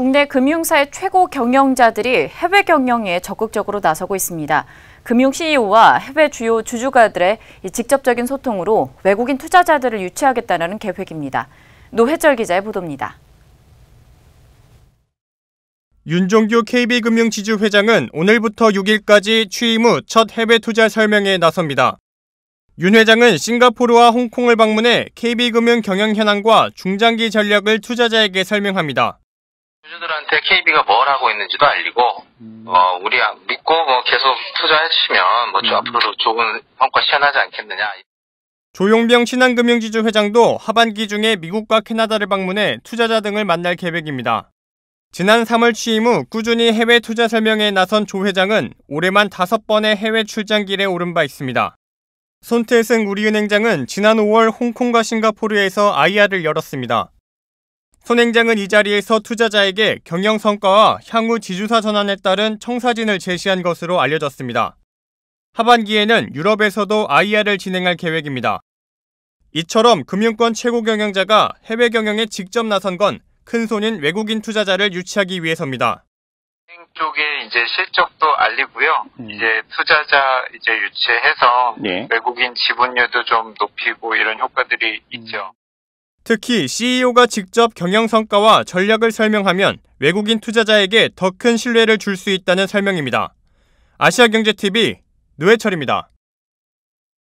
국내 금융사의 최고 경영자들이 해외 경영에 적극적으로 나서고 있습니다. 금융 CEO와 해외 주요 주주가들의 직접적인 소통으로 외국인 투자자들을 유치하겠다는 계획입니다. 노회철 기자의 보도입니다. 윤종규 KB금융지주 회장은 오늘부터 6일까지 취임 후 첫 해외 투자 설명회에 나섭니다. 윤 회장은 싱가포르와 홍콩을 방문해 KB금융 경영 현황과 중장기 전략을 투자자에게 설명합니다. 주주들한테 KB가 뭘 하고 있는지도 알리고 음. 어, 우리 아, 믿고 뭐 계속 투자해 주시면 뭐 음. 앞으로 좋은 성과 시현하지 않겠느냐. 조용병 신한금융지주 회장도 하반기 중에 미국과 캐나다를 방문해 투자자 등을 만날 계획입니다. 지난 3월 취임 후 꾸준히 해외 투자 설명회에 나선 조 회장은 올해만 5번의 해외 출장 길에 오른 바 있습니다. 손태승 우리은행장은 지난 5월 홍콩과 싱가포르에서 IR을 열었습니다. 손행장은이 자리에서 투자자에게 경영 성과와 향후 지주사 전환에 따른 청사진을 제시한 것으로 알려졌습니다. 하반기에는 유럽에서도 IR을 진행할 계획입니다. 이처럼 금융권 최고 경영자가 해외 경영에 직접 나선 건 큰손인 외국인 투자자를 유치하기 위해서입니다. 쪽에 이제 실적도 알리고요. 음. 이제 투자자 이제 유치해서 네. 외국인 지분율도 좀 높이고 이런 효과들이 음. 있죠. 특히 CEO가 직접 경영 성과와 전략을 설명하면 외국인 투자자에게 더 큰 신뢰를 줄 수 있다는 설명입니다. 아시아경제TV 노회철입니다.